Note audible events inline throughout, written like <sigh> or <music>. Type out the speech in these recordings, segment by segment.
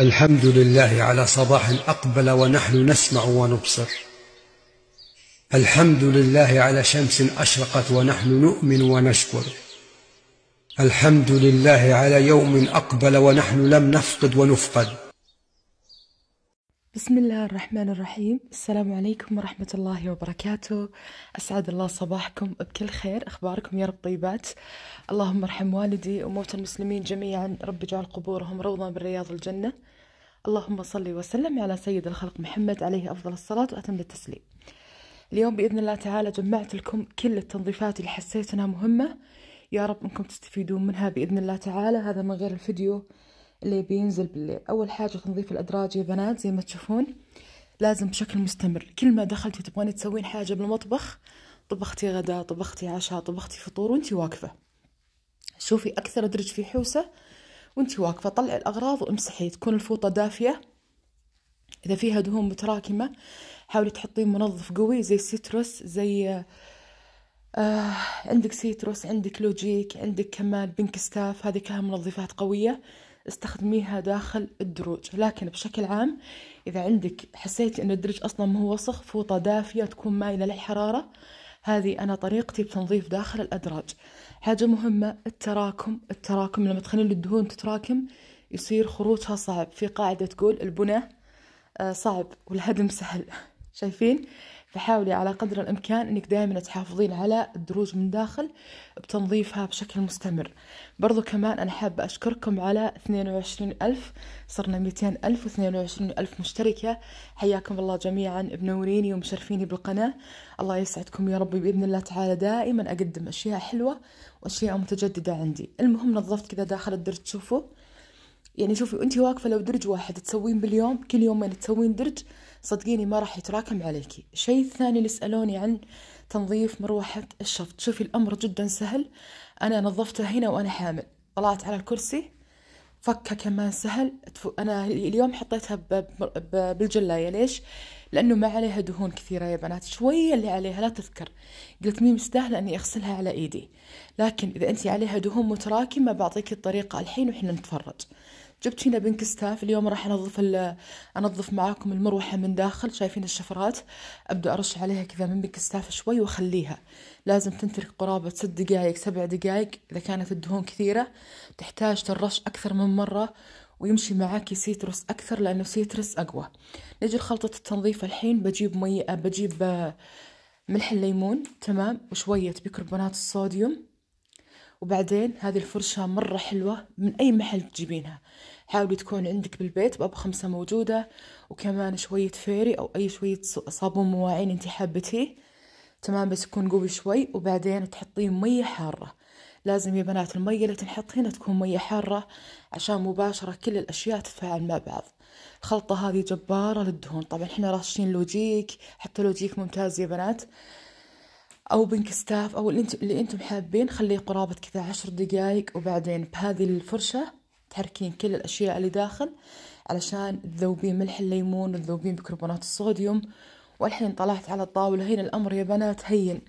الحمد لله على صباح أقبل ونحن نسمع ونبصر الحمد لله على شمس أشرقت ونحن نؤمن ونشكر الحمد لله على يوم أقبل ونحن لم نفقد ونفقد بسم الله الرحمن الرحيم السلام عليكم ورحمة الله وبركاته أسعد الله صباحكم بكل خير أخباركم يا رب طيبات اللهم ارحم والدي وموتى المسلمين جميعا رب اجعل قبورهم روضا من رياض الجنة اللهم صل وسلم على سيد الخلق محمد عليه أفضل الصلاة وأتم التسليم اليوم بإذن الله تعالى جمعت لكم كل التنظيفات اللي حسيت أنها مهمة يا رب أنكم تستفيدون منها بإذن الله تعالى هذا من غير الفيديو اللي بينزل بالليل أول حاجة تنظيف الأدراج يا بنات زي ما تشوفون لازم بشكل مستمر كل ما دخلتي تبغين تسوين حاجة بالمطبخ طبختي غدا طبختي عشاء طبختي فطور وانت واقفة شوفي أكثر أدرج في حوسة وانت واقفة طلعي الأغراض وامسحي تكون الفوطة دافية إذا فيها دهون متراكمة حاولي تحطين منظف قوي زي سيتروس زي آه عندك سيتروس عندك لوجيك عندك كمان بنك ستاف هذه كلها منظفات قوية استخدميها داخل الدروج لكن بشكل عام إذا عندك حسيتي أن الدرج أصلا ما هو وسخ فوطة دافية تكون مايلة للحرارة هذه أنا طريقتي بتنظيف داخل الأدراج حاجة مهمة التراكم التراكم لما تخلين الدهون تتراكم يصير خروجها صعب في قاعدة تقول البناء آه، صعب والهدم سهل شايفين فحاولي على قدر الإمكان أنك دائما تحافظين على الدروج من داخل بتنظيفها بشكل مستمر برضو كمان أنا حابة أشكركم على 22 ألف صرنا 200 ألف و 22 ألف مشتركة حياكم الله جميعا بنوريني ومشرفيني بالقناة الله يسعدكم يا ربي بإذن الله تعالى دائما أقدم أشياء حلوة وأشياء متجددة عندي المهم نظفت كذا داخل الدرج تشوفوا يعني شوفي انت واقفه لو درج واحد تسوين باليوم كل يومين تسوين درج صدقيني ما راح يتراكم عليكي الشيء الثاني اللي سالوني عن تنظيف مروحه الشفط شوفي الامر جدا سهل انا نظفته هنا وانا حامل طلعت على الكرسي فكها كمان سهل انا اليوم حطيتها بالجلايه ليش لانه ما عليها دهون كثيره يا بنات شويه اللي عليها لا تذكر قلت مي مستاهله اني اغسلها على ايدي لكن اذا انت عليها دهون متراكمه بعطيك الطريقه الحين واحنا نتفرج جبت هنا بنك ستاف اليوم راح انظف انظف معاكم المروحه من داخل شايفين الشفرات ابدا ارش عليها كذا من بنك ستاف شوي واخليها لازم تنترك قرابه ست دقائق سبع دقائق اذا كانت الدهون كثيره تحتاج تنرش اكثر من مره ويمشي معاكي سيترس اكثر لانه سيترس اقوى نجي لخلطه التنظيف الحين بجيب مي بجيب آه، ملح الليمون تمام وشويه بيكربونات الصوديوم وبعدين هذه الفرشة مرة حلوة من أي محل تجيبينها حاولي تكون عندك بالبيت بأب خمسة موجودة وكمان شوية فيري أو أي شوية صابون مواعين انتي حابتيه تمام بس يكون قوي شوي وبعدين تحطيه مية حارة لازم يا بنات المية اللي تنحط هنا تكون مية حارة عشان مباشرة كل الأشياء تتفاعل مع بعض الخلطة هذه جبارة للدهون طبعا احنا راشين لوجيك حتى لوجيك ممتاز يا بنات او بنك ستاف او اللي انتم اللي انتم حابين خليه قرابه كذا عشر دقائق وبعدين بهذه الفرشه تحركين كل الاشياء اللي داخل علشان تذوبين ملح الليمون وتذوبين بكربونات الصوديوم والحين طلعت على الطاولة هنا الأمر يا بنات هين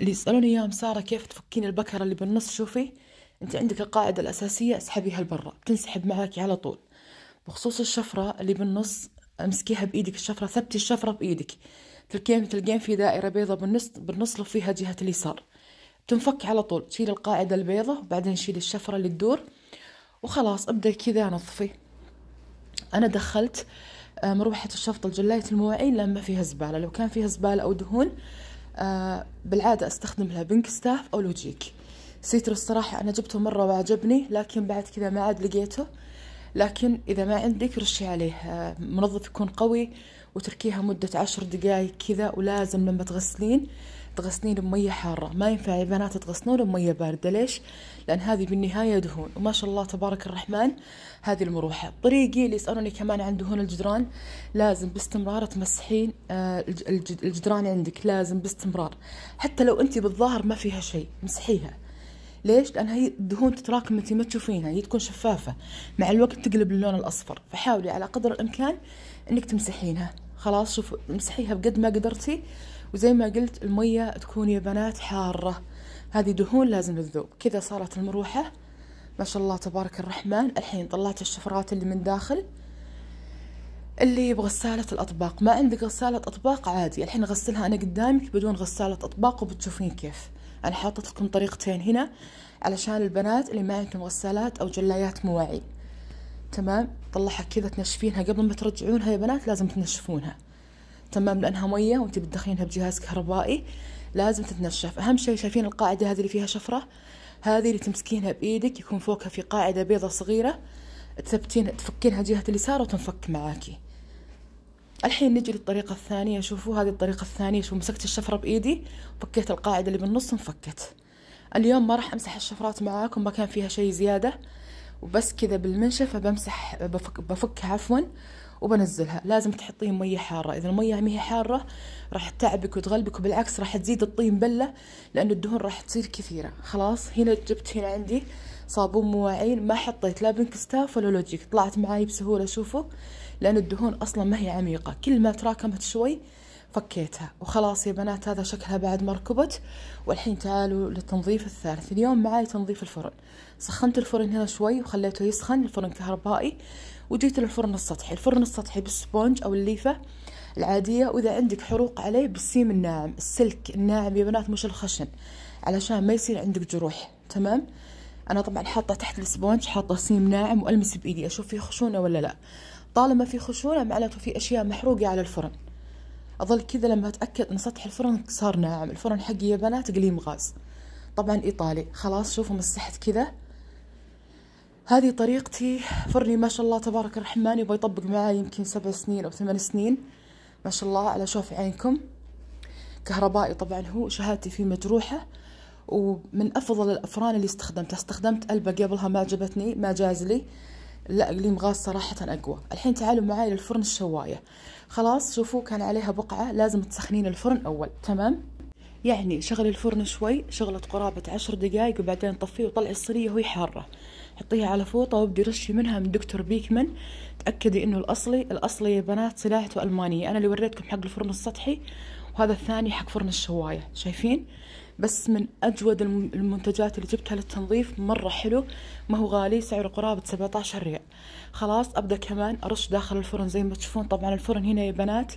اللي يسألوني يا سارة كيف تفكين البكرة اللي بالنص شوفي أنت عندك القاعدة الأساسية اسحبيها لبرا بتنسحب معك على طول بخصوص الشفرة اللي بالنص امسكيها بإيدك الشفرة ثبتي الشفرة بإيدك تلقين تلقين في دائرة بيضة بالنص بالنص وفيها جهة اليسار تنفك على طول تشيل القاعدة البيضة وبعدين تشيل الشفرة اللي تدور وخلاص ابدأ كذا نظفي أنا دخلت آه، مروحة الشفط الجلاية المواعين لأن ما فيها زبالة لو كان فيها زبالة أو دهون آه، بالعادة أستخدم لها بنك ستاف أو لوجيك سيتر الصراحة أنا جبته مرة وعجبني لكن بعد كذا ما عاد لقيته لكن إذا ما عندك رشي عليه آه، منظف يكون قوي وتركيها مدة عشر دقايق كذا ولازم لما تغسلين تغسلين بمية حارة ما ينفع يا بنات تغسلون بمية باردة ليش؟ لأن هذه بالنهاية دهون وما شاء الله تبارك الرحمن هذه المروحة طريقي اللي يسألوني كمان عن دهون الجدران لازم باستمرار تمسحين آه، الجدران عندك لازم باستمرار حتى لو أنت بالظاهر ما فيها شيء مسحيها ليش؟ لأن هي الدهون تتراكم أنت ما تشوفينها هي تكون شفافة مع الوقت تقلب اللون الأصفر فحاولي على قدر الإمكان أنك تمسحينها خلاص شوف مسحيها بقد ما قدرتي وزي ما قلت المية تكون يا بنات حارة هذه دهون لازم تذوب كذا صارت المروحة ما شاء الله تبارك الرحمن الحين طلعت الشفرات اللي من داخل اللي بغسالة الأطباق ما عندك غسالة أطباق عادي الحين غسلها أنا قدامك بدون غسالة أطباق وبتشوفين كيف أنا حاطت لكم طريقتين هنا علشان البنات اللي ما عندهم غسالات أو جلايات مواعي تمام طلعها كذا تنشفينها قبل ما ترجعونها يا بنات لازم تنشفونها تمام لأنها مية وانت بتدخلينها بجهاز كهربائي لازم تتنشف أهم شيء شايفين القاعدة هذه اللي فيها شفرة هذه اللي تمسكينها بإيدك يكون فوقها في قاعدة بيضة صغيرة تثبتين تفكينها جهة اليسار وتنفك معاكي الحين نجي للطريقة الثانية شوفوا هذه الطريقة الثانية شوفوا مسكت الشفرة بإيدي فكيت القاعدة اللي بالنص انفكت اليوم ما راح أمسح الشفرات معاكم ما كان فيها شيء زيادة وبس كذا بالمنشفة بمسح بفك بفكها عفوا وبنزلها لازم تحطين مية حارة إذا المية ما هي حارة راح تتعبك وتغلبك وبالعكس راح تزيد الطين بلة لأن الدهون راح تصير كثيرة خلاص هنا جبت هنا عندي صابون مواعين ما حطيت لا بنك ستاف ولا لوجيك طلعت معاي بسهولة شوفوا لأن الدهون أصلا ما هي عميقة كل ما تراكمت شوي فكيتها وخلاص يا بنات هذا شكلها بعد ما ركبت والحين تعالوا للتنظيف الثالث اليوم معي تنظيف الفرن سخنت الفرن هنا شوي وخليته يسخن الفرن كهربائي وجيت للفرن السطحي الفرن السطحي بالسبونج او الليفه العاديه واذا عندك حروق عليه بالسيم الناعم السلك الناعم يا بنات مش الخشن علشان ما يصير عندك جروح تمام انا طبعا حاطه تحت السبونج حاطه سيم ناعم والمس بايدي اشوف في خشونه ولا لا طالما في خشونه معناته في اشياء محروقه على الفرن اظل كذا لما اتاكد ان سطح الفرن صار ناعم الفرن حقي يا بنات قليم غاز طبعا ايطالي خلاص شوفوا مسحت كذا هذه طريقتي فرني ما شاء الله تبارك الرحمن يبغى يطبق معي يمكن سبع سنين او ثمان سنين ما شاء الله على شوف عينكم كهربائي طبعا هو شهادتي فيه مجروحه ومن افضل الافران اللي استخدمتها استخدمت ألبة قبلها ما عجبتني ما جاز لي لا اقليم غاز صراحة أقوى الحين تعالوا معاي للفرن الشواية خلاص شوفوا كان عليها بقعة لازم تسخنين الفرن أول تمام يعني شغلي الفرن شوي شغلت قرابة عشر دقايق وبعدين طفيه وطلعي الصينية وهي حارة حطيها على فوطة وابدي رشي منها من دكتور بيكمن تأكدي انه الأصلي الأصلي يا بنات صلاحته ألمانية أنا اللي وريتكم حق الفرن السطحي وهذا الثاني حق فرن الشواية شايفين؟ بس من أجود المنتجات اللي جبتها للتنظيف مرة حلو ما هو غالي سعره قرابة 17 ريال خلاص أبدأ كمان أرش داخل الفرن زي ما تشوفون طبعا الفرن هنا يا بنات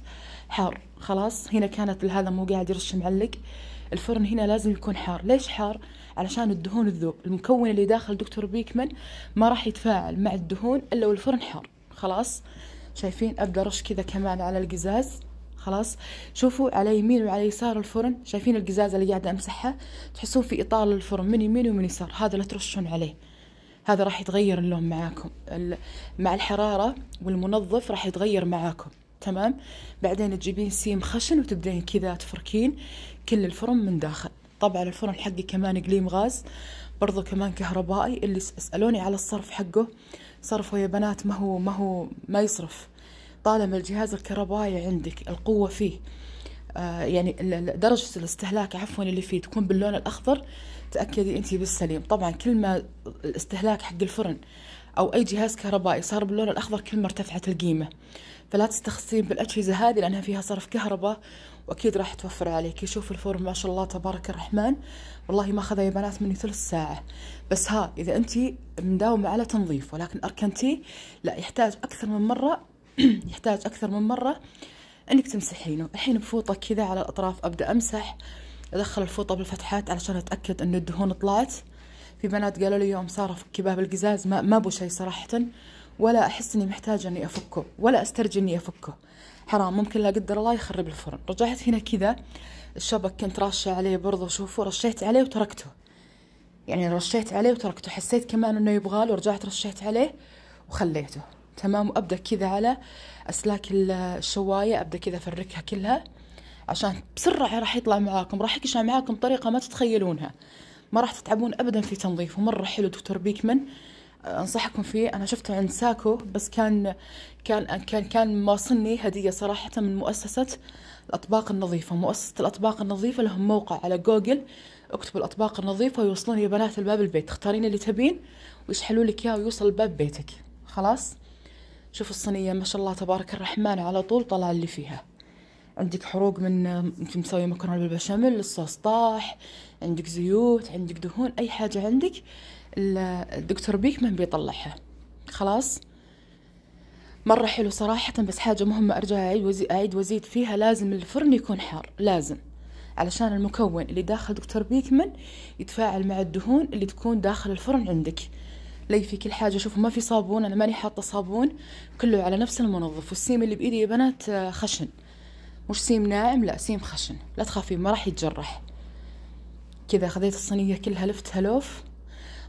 حار خلاص هنا كانت لهذا مو قاعد يرش معلق الفرن هنا لازم يكون حار ليش حار علشان الدهون تذوب المكون اللي داخل دكتور بيكمن ما راح يتفاعل مع الدهون الا والفرن حار خلاص شايفين ابدا رش كذا كمان على القزاز خلاص شوفوا على يمين وعلى يسار الفرن شايفين القزازه اللي قاعده امسحها تحسون في اطار الفرن من يمين ومن يسار هذا لا ترشون عليه هذا راح يتغير اللون معاكم مع الحراره والمنظف راح يتغير معاكم تمام بعدين تجيبين سيم خشن وتبدين كذا تفركين كل الفرن من داخل طبعا الفرن حقي كمان قليم غاز برضو كمان كهربائي اللي اسألوني على الصرف حقه صرفه يا بنات ما هو ما هو ما يصرف طالما الجهاز الكهربائي عندك القوة فيه آه، يعني درجة الاستهلاك عفوا اللي فيه تكون باللون الأخضر تأكدي أنت بالسليم طبعا كل ما الاستهلاك حق الفرن أو أي جهاز كهربائي صار باللون الأخضر كل ما ارتفعت القيمة فلا تستخسرين بالأجهزة هذه لأنها فيها صرف كهرباء وأكيد راح توفر عليك شوف الفرن ما شاء الله تبارك الرحمن والله ما أخذ يا بنات مني ثلث ساعة بس ها إذا أنت مداومة على تنظيف ولكن أركنتي لا يحتاج أكثر من مرة <clears throat> يحتاج أكثر من مرة أنك تمسحينه الحين بفوطة كذا على الأطراف أبدأ أمسح أدخل الفوطة بالفتحات علشان أتأكد أن الدهون طلعت في بنات قالوا لي يوم صار أفك باب القزاز ما, ما بو شيء صراحة ولا أحس أني محتاجة أني أفكه ولا أسترجي أني أفكه حرام ممكن لا قدر الله يخرب الفرن رجعت هنا كذا الشبك كنت راشة عليه برضه شوفوا رشيت عليه وتركته يعني رشيت عليه وتركته حسيت كمان انه يبغال ورجعت رشيت عليه وخليته تمام وابدا كذا على اسلاك الشوايه ابدا كذا افركها كلها عشان بسرعه راح يطلع معاكم راح يقشع معاكم بطريقه ما تتخيلونها ما راح تتعبون ابدا في تنظيفه مره حلو دكتور بيكمن آه، انصحكم فيه انا شفته عند ساكو بس كان كان كان كان واصلني هديه صراحه من مؤسسه الاطباق النظيفه مؤسسه الاطباق النظيفه لهم موقع على جوجل اكتبوا الاطباق النظيفه ويوصلون يا بنات الباب البيت تختارين اللي تبين ويشحلوا لك اياه ويوصل باب بيتك خلاص شوف الصينية ما شاء الله تبارك الرحمن على طول طلع اللي فيها عندك حروق من انت مسوي مكرونة بالبشاميل الصوص طاح عندك زيوت عندك دهون اي حاجة عندك الدكتور بيك ما بيطلعها خلاص مرة حلو صراحة بس حاجة مهمة أرجع أعيد وزيد, أعيد وزيد فيها لازم الفرن يكون حار لازم علشان المكون اللي داخل دكتور بيكمن يتفاعل مع الدهون اللي تكون داخل الفرن عندك لي في كل حاجه شوفوا ما في صابون انا ماني حاطه صابون كله على نفس المنظف والسيم اللي بايدي يا بنات آه، خشن مش سيم ناعم لا سيم خشن لا تخافين ما راح يتجرح كذا خذيت الصينيه كلها لفتها لوف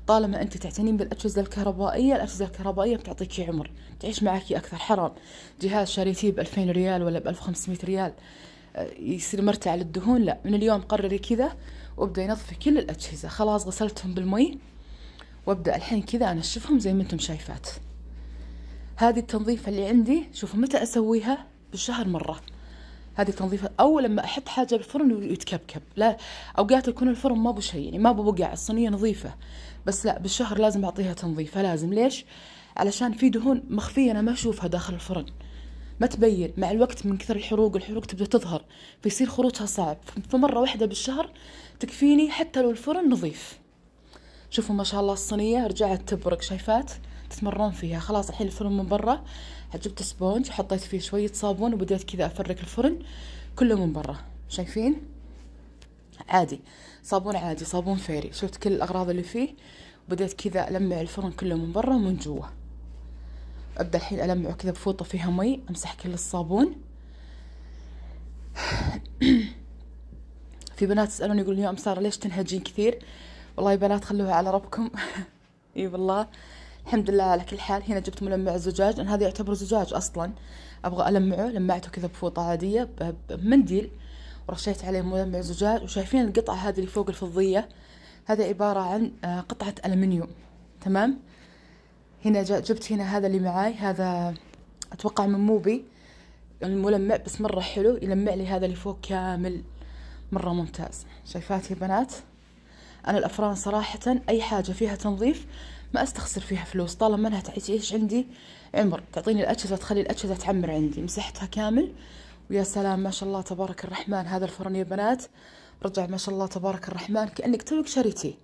طالما انت تعتنين بالاجهزه الكهربائيه الاجهزه الكهربائيه بتعطيكي عمر تعيش معك اكثر حرام جهاز شريتيه ب 2000 ريال ولا ب 1500 ريال آه، يصير مرتع للدهون لا من اليوم قرري كذا وابدأي نظفي كل الأجهزة خلاص غسلتهم بالمي وابدأ الحين كذا أنشفهم زي ما انتم شايفات هذه التنظيفة اللي عندي شوفوا متى أسويها بالشهر مرة هذه تنظيفة أو لما أحط حاجة بالفرن ويتكبكب لا أوقات يكون الفرن ما بو شيء يعني ما بو بقع الصينية نظيفة بس لا بالشهر لازم أعطيها تنظيفة لازم ليش علشان في دهون مخفية أنا ما أشوفها داخل الفرن ما تبين مع الوقت من كثر الحروق الحروق تبدأ تظهر فيصير خروجها صعب فمرة واحدة بالشهر تكفيني حتى لو الفرن نظيف شوفوا ما شاء الله الصينية رجعت تبرق شايفات تتمرون فيها خلاص الحين الفرن من برا جبت سبونج حطيت فيه شوية صابون وبديت كذا أفرك الفرن كله من برا شايفين عادي صابون عادي صابون فيري شفت كل الأغراض اللي فيه بديت كذا ألمع الفرن كله من برا ومن جوا أبدأ الحين ألمعه كذا بفوطة فيها مي أمسح كل الصابون <clears throat> في بنات يسألوني يقولون يا أم سارة ليش تنهجين كثير والله يا بنات خلوها على ربكم <laughs> اي والله الحمد لله على كل حال هنا جبت ملمع زجاج لان هذا يعتبر زجاج اصلا ابغى المعه لمعته كذا بفوطه عاديه بمنديل ورشيت عليه ملمع زجاج وشايفين القطعه هذه اللي فوق الفضيه هذا عباره عن آه، قطعه المنيوم تمام هنا جبت هنا هذا اللي معاي هذا اتوقع من موبي الملمع بس مره حلو يلمع لي هذا اللي فوق كامل مره ممتاز شايفات يا بنات أنا الأفران صراحة أي حاجة فيها تنظيف ما أستخسر فيها فلوس طالما أنها تعيش عندي عمر تعطيني الأجهزة تخلي الأجهزة تعمر عندي مسحتها كامل ويا سلام ما شاء الله تبارك الرحمن هذا الفرن يا بنات رجع ما شاء الله تبارك الرحمن كأنك توك شريتي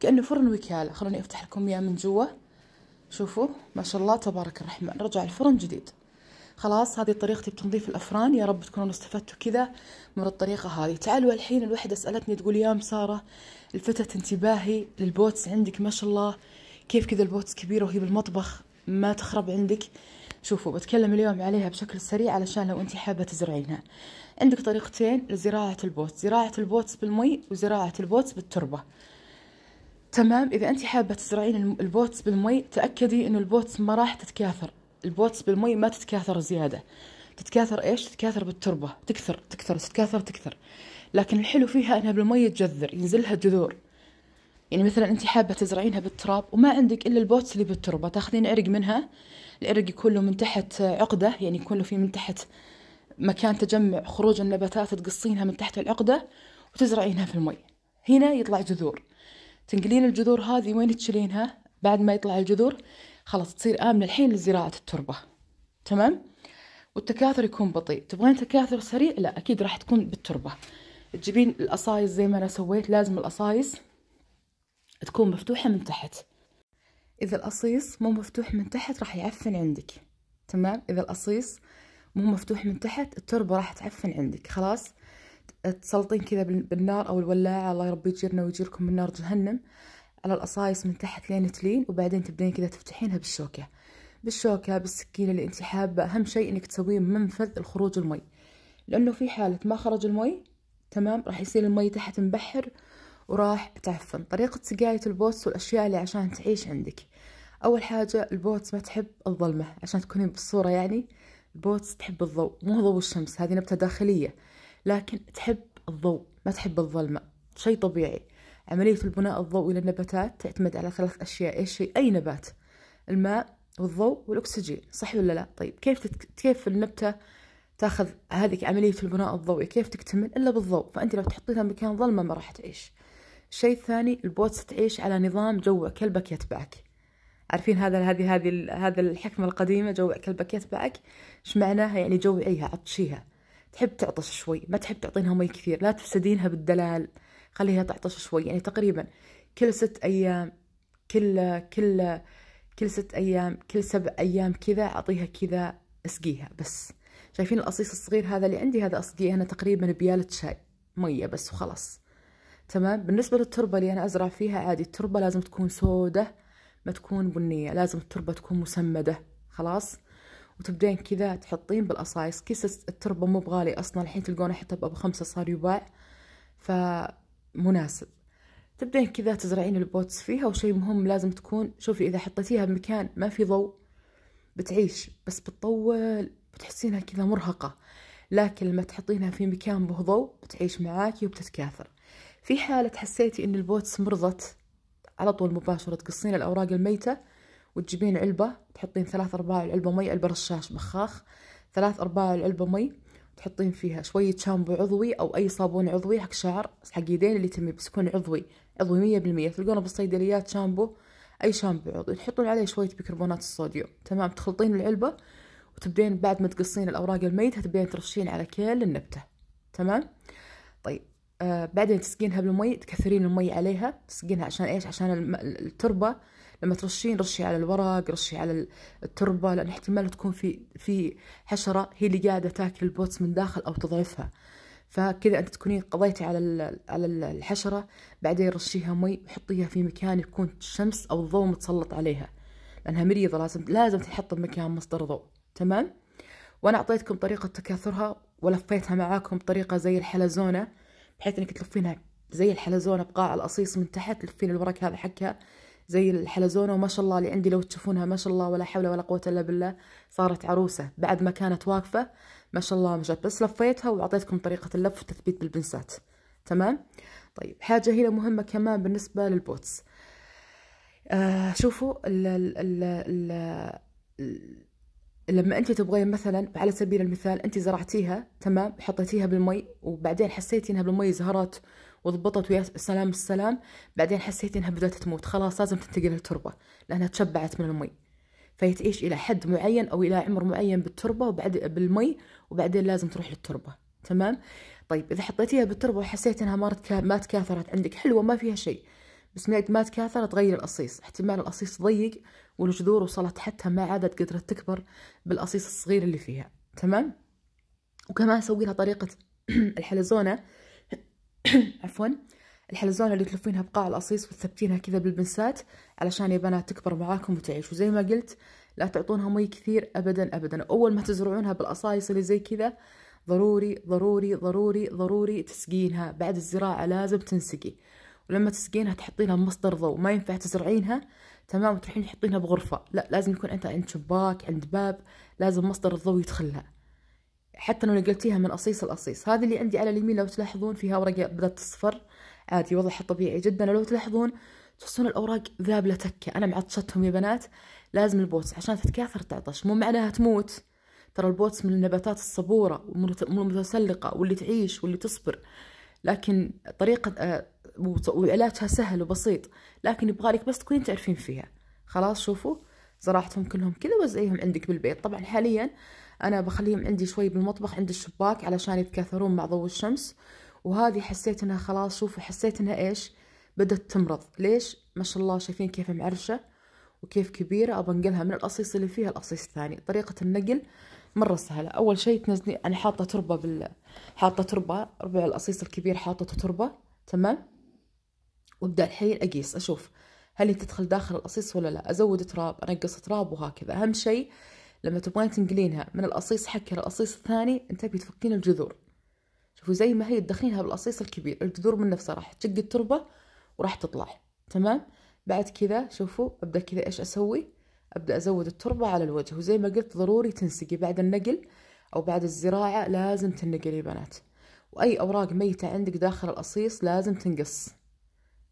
كأنه فرن وكالة خلوني أفتح لكم إياه من جوا شوفوا ما شاء الله تبارك الرحمن رجع الفرن جديد خلاص هذه طريقتي بتنظيف الأفران يا رب تكونوا استفدتوا كذا من الطريقة هذه تعالوا الحين الوحدة سألتني تقول يا مسارة لفتت انتباهي للبوتس عندك ما شاء الله كيف كذا البوتس كبيرة وهي بالمطبخ ما تخرب عندك شوفوا بتكلم اليوم عليها بشكل سريع علشان لو انت حابة تزرعينها عندك طريقتين لزراعة البوتس زراعة البوتس بالمي وزراعة البوتس بالتربة تمام إذا أنت حابة تزرعين البوتس بالمي تأكدي إنه البوتس ما راح تتكاثر البوتس بالمي ما تتكاثر زيادة تتكاثر إيش تتكاثر بالتربة تكثر تكثر تتكاثر تكثر لكن الحلو فيها انها بالمية تجذر ينزلها جذور يعني مثلا انت حابة تزرعينها بالتراب وما عندك الا البوتس اللي بالتربة تاخذين عرق منها العرق يكون له من تحت عقدة يعني يكون له في من تحت مكان تجمع خروج النباتات تقصينها من تحت العقدة وتزرعينها في المي هنا يطلع جذور تنقلين الجذور هذه وين تشيلينها بعد ما يطلع الجذور خلاص تصير آمنة الحين لزراعة التربة تمام والتكاثر يكون بطيء تبغين تكاثر سريع لا أكيد راح تكون بالتربة تجيبين القصايص زي ما انا سويت لازم القصايص تكون مفتوحه من تحت اذا القصيص مو مفتوح من تحت راح يعفن عندك تمام اذا القصيص مو مفتوح من تحت التربه راح تعفن عندك خلاص تسلطين كذا بالنار او الولاعه الله يربي يجيرنا ويجيركم من نار جهنم على القصايص من تحت لين تلين وبعدين تبدين كذا تفتحينها بالشوكه بالشوكه بالسكينه اللي انت حابه اهم شيء انك تسويه منفذ الخروج المي لانه في حاله ما خرج المي تمام راح يصير المي تحت مبحر وراح تعفن طريقة سقاية البوتس والأشياء اللي عشان تعيش عندك أول حاجة البوتس ما تحب الظلمة عشان تكونين بالصورة يعني البوتس تحب الضوء مو ضوء الشمس هذه نبتة داخلية لكن تحب الضوء ما تحب الظلمة شيء طبيعي عملية البناء الضوئي للنباتات تعتمد على ثلاث أشياء إيش هي أي نبات الماء والضوء والأكسجين صح ولا لا طيب كيف تت... كيف النبتة تاخذ هذه عملية البناء الضوئي كيف تكتمل إلا بالضوء فأنت لو تحطيها مكان ظلمة ما راح تعيش الشيء الثاني البوتس تعيش على نظام جوع كلبك يتبعك عارفين هذا هذه هذه هذا الحكمة القديمة جوع كلبك يتبعك ايش معناها يعني جوعيها عطشيها تحب تعطش شوي ما تحب تعطينها مي كثير لا تفسدينها بالدلال خليها تعطش شوي يعني تقريبا كل ست أيام كل كل كل ست أيام كل سبع أيام كذا أعطيها كذا أسقيها بس شايفين القصيص الصغير هذا اللي عندي هذا أسقيه أنا تقريبا بيالة شاي مية بس وخلاص تمام بالنسبة للتربة اللي أنا أزرع فيها عادي التربة لازم تكون سودة ما تكون بنية لازم التربة تكون مسمدة خلاص وتبدين كذا تحطين بالقصايص كيس التربة مو بغالي أصلا الحين تلقونه حتى بأبو خمسة صار يباع فمناسب تبدين كذا تزرعين البوتس فيها وشي مهم لازم تكون شوفي إذا حطيتيها بمكان ما في ضوء بتعيش بس بتطول بتحسينها كذا مرهقة لكن لما تحطينها في مكان به ضوء بتعيش معاكي وبتتكاثر في حالة حسيتي ان البوتس مرضت على طول مباشرة تقصين الأوراق الميتة وتجيبين علبة تحطين ثلاث أرباع العلبة مي علبة رشاش بخاخ ثلاث أرباع العلبة مي تحطين فيها شوية شامبو عضوي أو أي صابون عضوي حق شعر حق يدين اللي تم يكون عضوي عضوي مية بالمية تلقونه بالصيدليات شامبو أي شامبو عضوي تحطون عليه شوية بيكربونات الصوديوم تمام تخلطين العلبة وتبدين بعد ما تقصين الأوراق الميتة تبدين ترشين على كل النبتة تمام طيب آه بعدين تسقينها بالمي تكثرين المي عليها تسقينها عشان ايش عشان التربة لما ترشين رشي على الورق رشي على التربة لأن احتمال تكون في في حشرة هي اللي قاعدة تاكل البوتس من داخل أو تضعفها فكذا انت تكونين قضيتي على على الحشره بعدين رشيها مي وحطيها في مكان يكون الشمس او الضوء متسلط عليها لانها مريضه لازم لازم تحط بمكان مصدر ضوء تمام وانا اعطيتكم طريقه تكاثرها ولفيتها معاكم بطريقه زي الحلزونه بحيث انك تلفينها زي الحلزونه بقاع الاصيص من تحت تلفين الورق هذا حقها زي الحلزونة وما شاء الله اللي عندي لو تشوفونها ما شاء الله ولا حول ولا قوة إلا بالله صارت عروسة بعد ما كانت واقفة ما شاء الله مشت بس لفيتها وأعطيتكم طريقة اللف والتثبيت بالبنسات تمام طيب حاجة هنا مهمة كمان بالنسبة للبوتس آه شوفوا ال ال ال لما انت تبغين مثلا على سبيل المثال انت زرعتيها تمام حطيتيها بالمي وبعدين حسيتي انها بالمي زهرت وضبطت ويا سلام السلام بعدين حسيتي انها بدات تموت خلاص لازم تنتقل للتربه لانها تشبعت من المي فيتعيش الى حد معين او الى عمر معين بالتربه وبعد بالمي وبعدين لازم تروح للتربه تمام طيب اذا حطيتيها بالتربه وحسيت انها ما ما تكاثرت عندك حلوه ما فيها شيء بس ما تكاثرت غير الاصيص احتمال الاصيص ضيق والجذور وصلت حتى ما عادت قدرت تكبر بالقصيص الصغير اللي فيها تمام وكمان سوي لها طريقة <clears throat> الحلزونة <clears throat> عفوا الحلزونة اللي تلفينها بقاع القصيص وتثبتينها كذا بالبنسات علشان يا بنات تكبر معاكم وتعيش وزي ما قلت لا تعطونها مي كثير ابدا ابدا اول ما تزرعونها بالقصايص اللي زي كذا ضروري ضروري ضروري ضروري تسقينها بعد الزراعة لازم تنسقي ولما تسقينها تحطينها مصدر ضوء ما ينفع تزرعينها تمام وتروحين تحطينها بغرفة لا لازم يكون عندها عند شباك عند باب لازم مصدر الضوء يدخلها حتى لو نقلتيها من أصيص الأصيص هذه اللي عندي على اليمين لو تلاحظون فيها ورقة بدأت تصفر عادي وضعها طبيعي جدا لو تلاحظون تحسون الأوراق ذابلة تكة أنا معطشتهم يا بنات لازم البوتس عشان تتكاثر تعطش مو معناها تموت ترى البوتس من النباتات الصبورة والمتسلقة واللي تعيش واللي تصبر لكن طريقة آه، وعلاجها سهل وبسيط لكن يبغالك بس تكونين تعرفين فيها خلاص شوفوا زراعتهم كلهم كذا وزعيهم عندك بالبيت طبعا حاليا انا بخليهم عندي شوي بالمطبخ عند الشباك علشان يتكاثرون مع ضوء الشمس وهذه حسيت انها خلاص شوفوا حسيت انها ايش بدت تمرض ليش ما شاء الله شايفين كيف معرشة وكيف كبيرة أبى أنقلها من الاصيص اللي فيها الاصيص الثاني طريقة النقل مرة سهلة أول شيء تنزلي أنا حاطة تربة بال حاطة تربة ربع الاصيص الكبير حاطته تربة تمام وابدا الحين اقيس اشوف هل هي تدخل داخل الاصيص ولا لا ازود تراب انقص تراب وهكذا اهم شيء لما تبغين تنقلينها من الاصيص حكي للاصيص الثاني انتبهي تفكين الجذور شوفوا زي ما هي تدخلينها بالاصيص الكبير الجذور من نفسها راح تشق التربه وراح تطلع تمام بعد كذا شوفوا ابدا كذا ايش اسوي ابدا ازود التربه على الوجه وزي ما قلت ضروري تنسقي بعد النقل او بعد الزراعه لازم تنقلي يا بنات واي اوراق ميته عندك داخل الاصيص لازم تنقص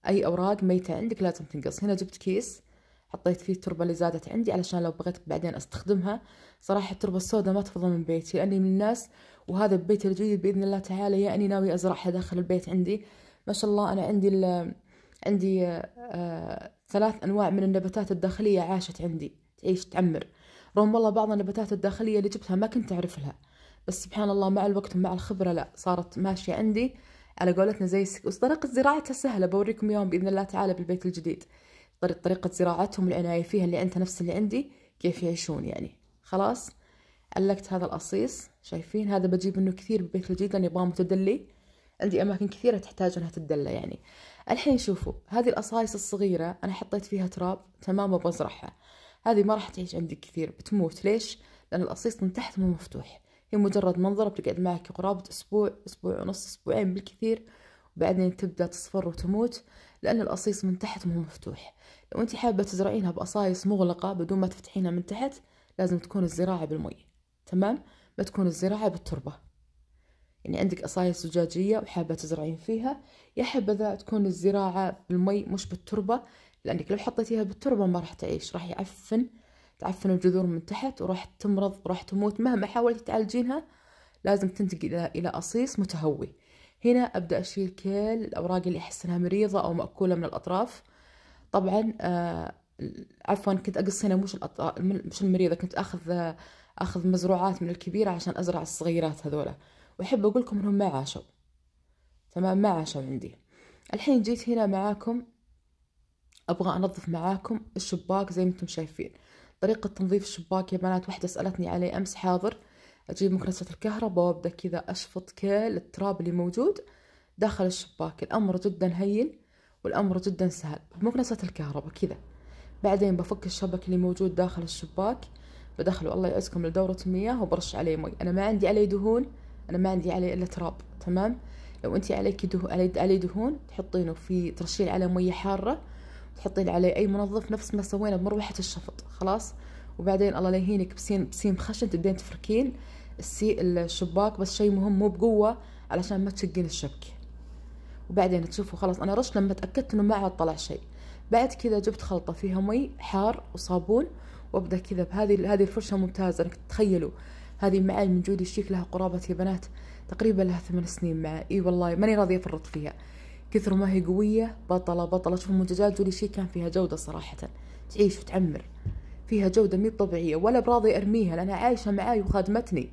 اي اوراق ميتة عندك لازم تنقص هنا جبت كيس حطيت فيه التربة اللي زادت عندي علشان لو بغيت بعدين استخدمها صراحة التربة السوداء ما تفضل من بيتي لاني من الناس وهذا ببيتي الجديد باذن الله تعالى يا اني ناوي ازرعها داخل البيت عندي ما شاء الله انا عندي ال عندي آه ثلاث انواع من النباتات الداخلية عاشت عندي تعيش تعمر رغم والله بعض النباتات الداخلية اللي جبتها ما كنت اعرف لها بس سبحان الله مع الوقت ومع الخبرة لا صارت ماشية عندي على قولتنا زي السكوس طريقة زراعتها سهلة بوريكم يوم بإذن الله تعالى بالبيت الجديد طريقة زراعتهم العناية فيها اللي أنت نفس اللي عندي كيف يعيشون يعني خلاص علقت هذا الأصيص شايفين هذا بجيب منه كثير بالبيت الجديد لأني أبغاه متدلي عندي أماكن كثيرة تحتاج أنها تدلى يعني الحين شوفوا هذه الأصايص الصغيرة أنا حطيت فيها تراب تمام وبزرعها هذه ما راح تعيش عندي كثير بتموت ليش؟ لأن الأصيص من تحت مو مفتوح هي مجرد منظرة بتقعد معك قرابة أسبوع أسبوع ونص أسبوعين بالكثير وبعدين تبدأ تصفر وتموت لأن الأصيص من تحت مو مفتوح لو أنت حابة تزرعينها بأصايص مغلقة بدون ما تفتحينها من تحت لازم تكون الزراعة بالمي تمام ما تكون الزراعة بالتربة يعني عندك أصايص زجاجية وحابة تزرعين فيها يا حبذا تكون الزراعة بالمي مش بالتربة لأنك لو حطيتيها بالتربة ما راح تعيش راح يعفن تعفن الجذور من تحت وراح تمرض وراح تموت مهما حاولت تعالجينها لازم تنتقل إلى أصيص متهوي هنا أبدأ أشيل كل الأوراق اللي أحس إنها مريضة أو مأكولة من الأطراف طبعا آه عفوا كنت أقص هنا مش الأطراف مش المريضة كنت أخذ أخذ مزروعات من الكبيرة عشان أزرع الصغيرات هذولا وأحب أقول لكم إنهم ما عاشوا تمام ما عاشوا عندي الحين جيت هنا معاكم أبغى أنظف معاكم الشباك زي ما أنتم شايفين طريقة تنظيف الشباك يا بنات وحدة سألتني عليه أمس حاضر أجيب مكنسة الكهرباء وأبدأ كذا أشفط كل التراب اللي موجود داخل الشباك الأمر جدا هين والأمر جدا سهل بمكنسة الكهرباء كذا بعدين بفك الشبك اللي موجود داخل الشباك بدخله الله يعزكم لدورة المياه وبرش عليه مي أنا ما عندي عليه دهون أنا ما عندي عليه إلا تراب تمام لو أنت عليك دهون علي دهون تحطينه في ترشين على مية حارة تحطين عليه اي منظف نفس ما سوينا بمروحه الشفط خلاص وبعدين الله لا يهينك بسيم بسيم خشن تبدين تفركين السي الشباك بس شيء مهم مو بقوه علشان ما تشقين الشبك وبعدين تشوفوا خلاص انا رش لما تاكدت انه ما عاد طلع شيء بعد كذا جبت خلطه فيها مي حار وصابون وابدا كذا بهذه هذه الفرشه ممتازه انك تتخيلوا هذه معي من جودي الشيك لها قرابه يا بنات تقريبا لها ثمان سنين معي اي والله ماني راضيه افرط فيها كثر ما هي قوية بطلة بطلة شوف المنتجات جولي شي كان فيها جودة صراحة تعيش وتعمر فيها جودة مي طبيعية ولا براضي أرميها لأنها عايشة معاي وخادمتني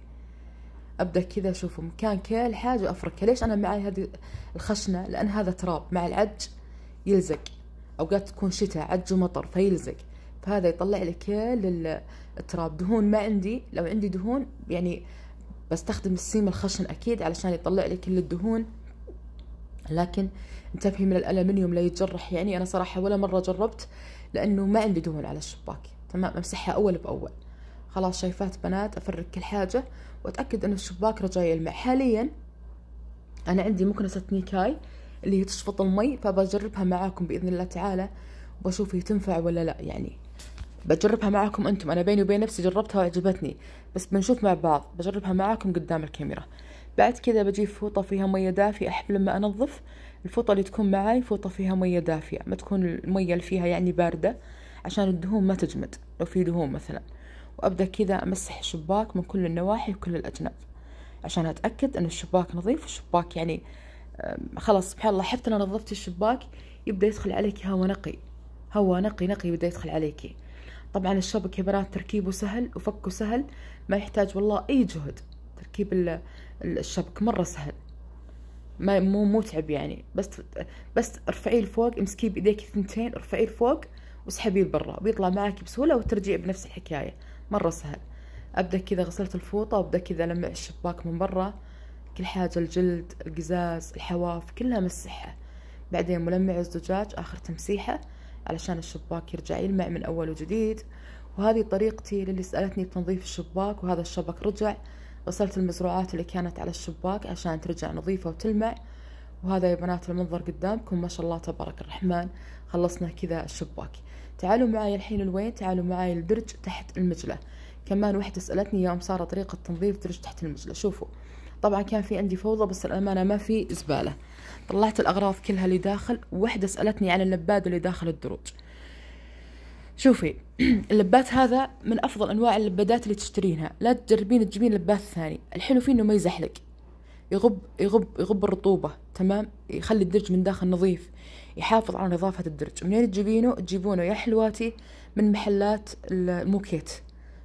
أبدأ كذا أشوف مكان كل حاجة أفركها ليش أنا معي هذه الخشنة لأن هذا تراب مع العج يلزق أوقات تكون شتاء عج ومطر فيلزق فهذا يطلع لي كل التراب دهون ما عندي لو عندي دهون يعني بستخدم السيم الخشن أكيد علشان يطلع لي كل الدهون لكن انتبهي من الألمنيوم لا يتجرح يعني أنا صراحة ولا مرة جربت لأنه ما عندي دهون على الشباك تمام أمسحها أول بأول خلاص شايفات بنات أفرك كل حاجة وأتأكد أن الشباك رجاي يلمع حاليا أنا عندي مكنسة نيكاي اللي هي تشفط المي فبجربها معاكم بإذن الله تعالى وبشوف هي تنفع ولا لا يعني بجربها معاكم أنتم أنا بيني وبين نفسي جربتها وعجبتني بس بنشوف مع بعض بجربها معاكم قدام الكاميرا بعد كذا بجيب فوطة فيها مية دافية أحب لما أنظف الفوطة اللي تكون معاي فوطة فيها مية دافية ما تكون المية اللي فيها يعني باردة عشان الدهون ما تجمد لو في دهون مثلا وأبدأ كذا أمسح الشباك من كل النواحي وكل الأجناب عشان أتأكد أن الشباك نظيف الشباك يعني خلاص سبحان الله حتى لو نظفت الشباك يبدأ يدخل عليك هواء نقي هواء نقي نقي يبدأ يدخل عليكي طبعا الشبك يا بنات تركيبه سهل وفكه سهل ما يحتاج والله أي جهد تركيب الشبك مرة سهل ما مو متعب يعني بس بس ارفعيه لفوق امسكيه بايديك الثنتين ارفعيه لفوق واسحبيه لبرا بيطلع معك بسهوله وترجعي بنفس الحكايه مره سهل ابدا كذا غسلت الفوطه وابدا كذا لمع الشباك من برا كل حاجه الجلد القزاز الحواف كلها مسحها بعدين ملمع الزجاج اخر تمسيحه علشان الشباك يرجع يلمع من اول وجديد وهذه طريقتي للي سالتني بتنظيف الشباك وهذا الشبك رجع غسلت المزروعات اللي كانت على الشباك عشان ترجع نظيفة وتلمع وهذا يا بنات المنظر قدامكم ما شاء الله تبارك الرحمن خلصنا كذا الشباك تعالوا معي الحين الوين تعالوا معي الدرج تحت المجلة كمان وحدة سألتني يوم صار طريقة تنظيف درج تحت المجلة شوفوا طبعا كان في عندي فوضى بس الأمانة ما في زبالة طلعت الأغراض كلها اللي داخل وحدة سألتني عن اللباد اللي داخل الدروج شوفي <clears throat> اللبات هذا من افضل انواع اللبادات اللي تشترينها لا تجربين تجيبين لبات ثاني الحلو فيه انه ما يزحلق يغب يغب يغب الرطوبة تمام يخلي الدرج من داخل نظيف يحافظ على نظافة الدرج منين تجيبينه تجيبونه يا حلواتي من محلات الموكيت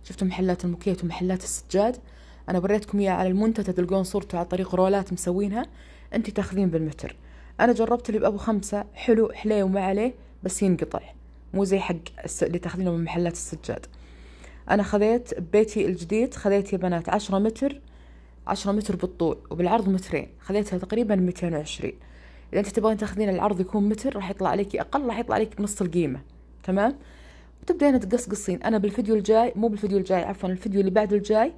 شفتوا محلات الموكيت ومحلات السجاد انا وريتكم اياه على المنتدى تلقون صورته على طريق رولات مسوينها انت تاخذين بالمتر انا جربت اللي بابو خمسة حلو حلي وما عليه بس ينقطع مو زي حق اللي تاخذينه من محلات السجاد انا خذيت بيتي الجديد خذيت يا بنات عشرة متر عشرة متر بالطول وبالعرض مترين خذيتها تقريبا ميتين وعشرين اذا انت تبغين تاخذين العرض يكون متر راح يطلع عليك اقل راح يطلع عليك نص القيمه تمام وتبدين تقصقصين انا بالفيديو الجاي مو بالفيديو الجاي عفوا الفيديو اللي بعده الجاي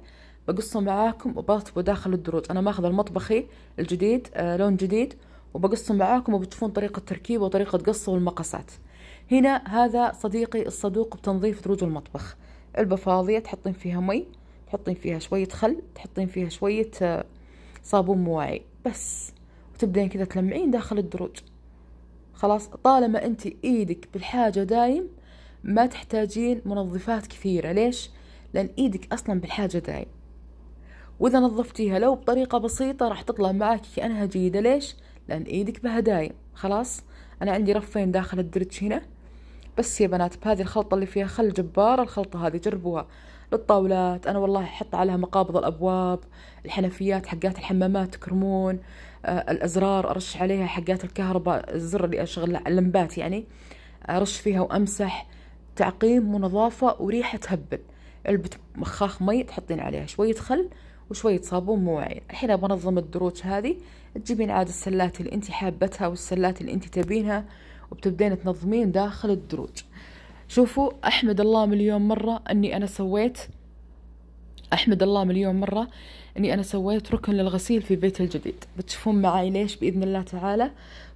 بقصه معاكم وبرتبه داخل الدروج انا ماخذه المطبخي الجديد آه لون جديد وبقصه معاكم وبتشوفون طريقه تركيبه وطريقه قصه والمقاسات هنا هذا صديقي الصدوق بتنظيف دروج المطبخ علبة فاضية تحطين فيها مي تحطين فيها شوية خل تحطين فيها شوية آه، صابون مواعي بس وتبدين كذا تلمعين داخل الدروج خلاص طالما انت ايدك بالحاجة دايم ما تحتاجين منظفات كثيرة ليش؟ لأن إيدك أصلا بالحاجة دايم وإذا نظفتيها لو بطريقة بسيطة راح تطلع معك كأنها جيدة ليش؟ لأن إيدك بها دايم خلاص؟ أنا عندي رفين داخل الدرج هنا بس يا بنات بهذه الخلطة اللي فيها خل جبار الخلطة هذه جربوها للطاولات أنا والله أحط عليها مقابض الأبواب الحنفيات حقات الحمامات كرمون آه الأزرار أرش عليها حقات الكهرباء الزر اللي أشغل اللمبات يعني أرش فيها وأمسح تعقيم ونظافة وريحة هبل علبة مخاخ مي تحطين عليها شوية خل وشوية صابون مواعين الحين بنظم الدروج هذه تجيبين عاد السلات اللي انت حابتها والسلات اللي انت تبينها وبتبدين تنظمين داخل الدروج شوفوا احمد الله مليون مرة اني انا سويت احمد الله مليون مرة اني انا سويت ركن للغسيل في بيتي الجديد بتشوفون معاي ليش باذن الله تعالى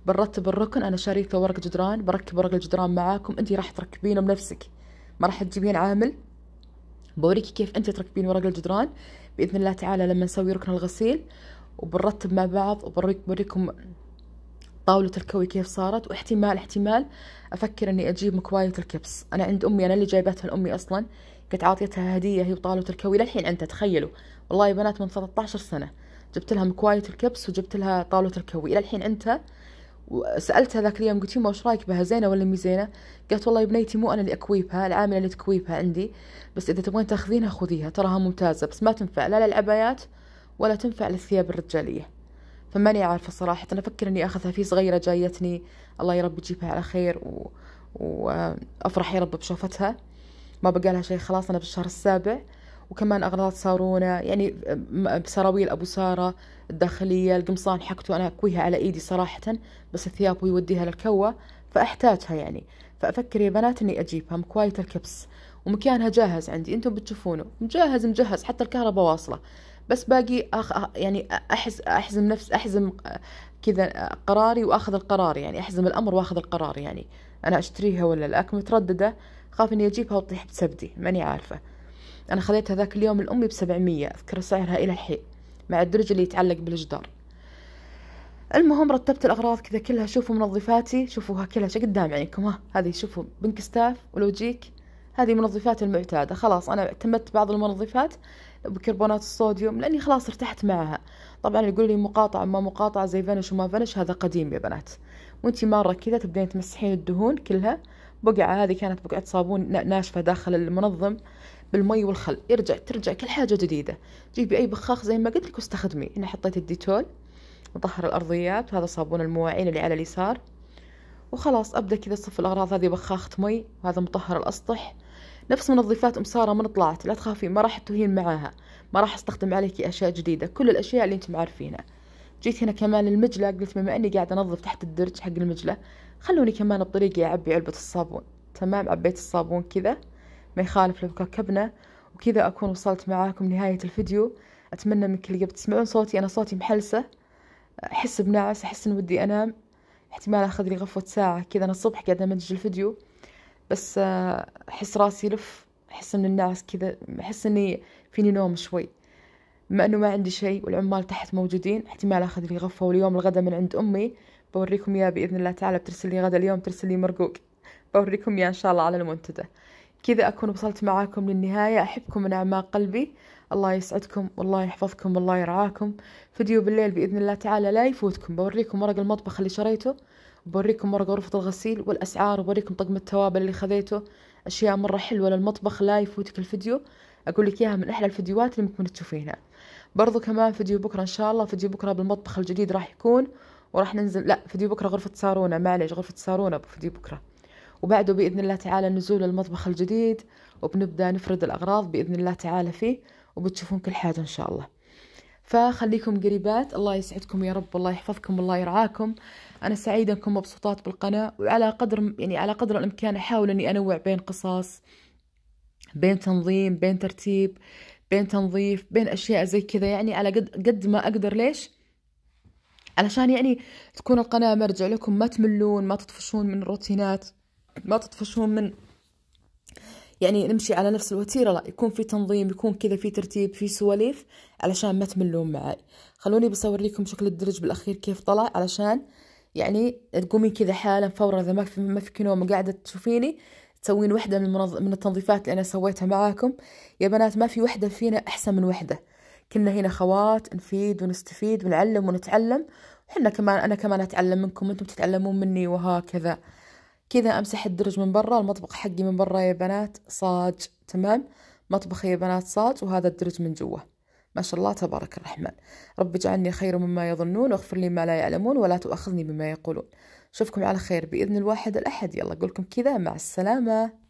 بنرتب الركن انا شاريته ورق جدران بركب ورق الجدران معاكم انت راح تركبينه بنفسك ما راح تجيبين عامل بوريك كيف انت تركبين ورق الجدران باذن الله تعالى لما نسوي ركن الغسيل وبنرتب مع بعض وبوريكم طاولة الكوي كيف صارت واحتمال احتمال أفكر إني أجيب مكواية الكبس أنا عند أمي أنا اللي جايبتها لأمي أصلا كنت عاطيتها هدية هي وطاولة الكوي للحين أنت تخيلوا والله يا بنات من 13 سنة جبت لها مكواية الكبس وجبت لها طاولة الكوي إلى الحين أنت وسألتها ذاك اليوم قلت يما وش رايك بها زينة ولا مي زينة؟ قالت والله يا بنيتي مو أنا اللي أكويبها العاملة اللي تكويبها عندي بس إذا تبغين تاخذينها خذيها تراها ممتازة بس ما تنفع لا للعبايات ولا تنفع للثياب الرجالية فماني عارفة صراحة أنا أفكر إني أخذها في صغيرة جايتني الله يا رب يجيبها على خير و... وأفرح يا رب بشوفتها ما بقالها شيء خلاص أنا بالشهر السابع وكمان أغراض صارونة يعني بسراويل أبو سارة الداخلية القمصان حقته أنا أكويها على إيدي صراحة بس الثياب ويوديها للكوة فأحتاجها يعني فأفكر يا بنات إني أجيبها مكواية الكبس ومكانها جاهز عندي انتم بتشوفونه مجهز مجهز حتى الكهرباء واصله بس باقي أخ يعني احس احزم نفس احزم كذا قراري واخذ القرار يعني احزم الامر واخذ القرار يعني انا اشتريها ولا لا لكن متردده خاف اني اجيبها وتطيح بسبدي ماني عارفه انا خذيتها ذاك اليوم لامي بسبعمية اذكر سعرها الى الحين مع الدرج اللي يتعلق بالجدار المهم رتبت الاغراض كذا كلها شوفوا منظفاتي شوفوها كلها شو قدام عينكم ها هذه شوفوا بنك ستاف ولوجيك هذه منظفات المعتادة خلاص أنا اعتمدت بعض المنظفات بكربونات الصوديوم لاني خلاص ارتحت معها طبعا يقول لي مقاطعه ما مقاطعه زي فانش وما فانش هذا قديم يا بنات وانتي مره كذا تبدين تمسحين الدهون كلها بقعه هذه كانت بقعه صابون ناشفه داخل المنظم بالمي والخل يرجع ترجع كل حاجه جديده جيبي اي بخاخ زي ما قلت لك واستخدمي انا حطيت الديتول مطهر الارضيات وهذا صابون المواعين اللي على اليسار وخلاص ابدا كذا صف الاغراض هذه بخاخه مي وهذا مطهر الاسطح نفس منظفات ام ساره من طلعت لا تخافين ما راح تهين معاها ما راح استخدم عليك اشياء جديده كل الاشياء اللي انتم عارفينها جيت هنا كمان للمجلة قلت بما اني قاعده انظف تحت الدرج حق المجلة خلوني كمان بطريقي اعبي علبه الصابون تمام عبيت الصابون كذا ما يخالف لو كوكبنا وكذا اكون وصلت معاكم نهايه الفيديو اتمنى من كل قبل تسمعون صوتي انا صوتي محلسه احس بنعس احس ان ودي انام احتمال اخذ لي غفوه ساعه كذا انا الصبح قاعده امنتج الفيديو بس آه، أحس راسي يلف أحس إن الناس كذا أحس إني فيني نوم شوي بما إنه ما عندي شيء والعمال تحت موجودين احتمال أخذ لي غفوه واليوم الغدا من عند أمي بوريكم إياه بإذن الله تعالى بترسل لي غدا اليوم ترسل لي مرقوق بوريكم إياه إن شاء الله على المنتدى كذا أكون وصلت معاكم للنهاية أحبكم من أعماق قلبي الله يسعدكم والله يحفظكم والله يرعاكم فيديو بالليل بإذن الله تعالى لا يفوتكم بوريكم ورق المطبخ اللي شريته بوريكم ورق غرفة الغسيل والأسعار وبوريكم طقم التوابل اللي خذيته أشياء مرة حلوة للمطبخ لا يفوتك الفيديو أقول لك إياها من أحلى الفيديوهات اللي ممكن تشوفينها برضو كمان فيديو بكرة إن شاء الله فيديو بكرة بالمطبخ الجديد راح يكون وراح ننزل لا فيديو بكرة غرفة سارونة معلش غرفة سارونة فيديو بكرة وبعده بإذن الله تعالى نزول المطبخ الجديد وبنبدأ نفرد الأغراض بإذن الله تعالى فيه وبتشوفون كل حاجة إن شاء الله فخليكم قريبات الله يسعدكم يا رب الله يحفظكم الله يرعاكم انا سعيده انكم مبسوطات بالقناه وعلى قدر يعني على قدر الامكان احاول اني انوع بين قصص بين تنظيم بين ترتيب بين تنظيف بين اشياء زي كذا يعني على قد قد ما اقدر ليش علشان يعني تكون القناه مرجع لكم ما تملون ما تطفشون من الروتينات ما تطفشون من يعني نمشي على نفس الوتيرة لا يكون في تنظيم يكون كذا في ترتيب في سواليف علشان ما تملون معي خلوني بصور لكم شكل الدرج بالأخير كيف طلع علشان يعني تقومين كذا حالا فورا إذا ما في ما فيك نوم قاعدة تشوفيني تسوين وحدة من المنظ... من التنظيفات اللي أنا سويتها معاكم يا بنات ما في وحدة فينا أحسن من وحدة كنا هنا خوات نفيد ونستفيد ونعلم ونتعلم وحنا كمان أنا كمان أتعلم منكم وانتم تتعلمون مني وهكذا كذا أمسح الدرج من برا المطبخ حقي من برا يا بنات صاج تمام مطبخي يا بنات صاج وهذا الدرج من جوا ما شاء الله تبارك الرحمن رب اجعلني خير مما يظنون واغفر لي ما لا يعلمون ولا تؤاخذني بما يقولون اشوفكم على خير باذن الواحد الاحد يلا اقولكم كذا مع السلامه